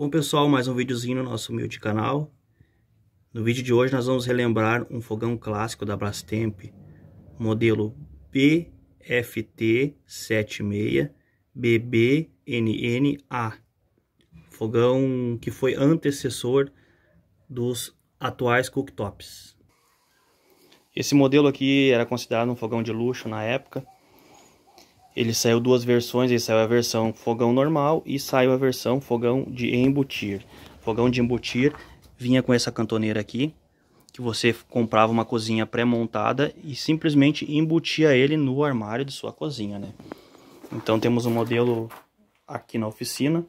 Bom pessoal, mais um videozinho no nosso humilde canal. No vídeo de hoje nós vamos relembrar um fogão clássico da Brastemp, modelo PFT76 BBNNA. Fogão que foi antecessor dos atuais cooktops. Esse modelo aqui era considerado um fogão de luxo na época, ele saiu duas versões, ele saiu a versão fogão normal e saiu a versão fogão de embutir. Fogão de embutir vinha com essa cantoneira aqui, que você comprava uma cozinha pré-montada e simplesmente embutia ele no armário de sua cozinha, né? Então temos um modelo aqui na oficina,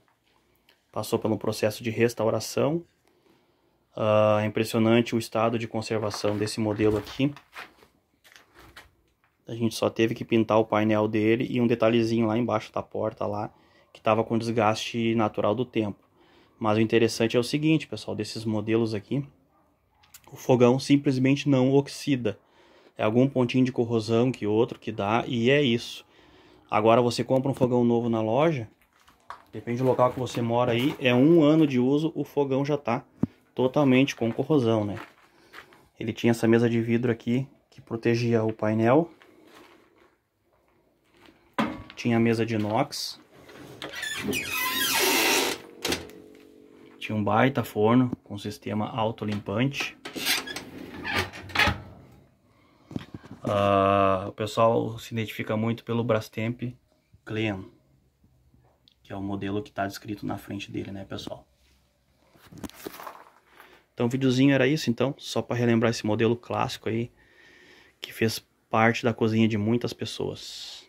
passou pelo processo de restauração. Uh, impressionante o estado de conservação desse modelo aqui. A gente só teve que pintar o painel dele e um detalhezinho lá embaixo da porta lá, que estava com desgaste natural do tempo. Mas o interessante é o seguinte, pessoal, desses modelos aqui, o fogão simplesmente não oxida. É algum pontinho de corrosão que outro que dá e é isso. Agora você compra um fogão novo na loja, depende do local que você mora aí, é um ano de uso, o fogão já está totalmente com corrosão, né? Ele tinha essa mesa de vidro aqui que protegia o painel tinha a mesa de inox. Tinha um baita forno com sistema autolimpante. Uh, o pessoal se identifica muito pelo Brastemp Clean, que é o modelo que está descrito na frente dele, né, pessoal? Então o videozinho era isso, então, só para relembrar esse modelo clássico aí, que fez parte da cozinha de muitas pessoas.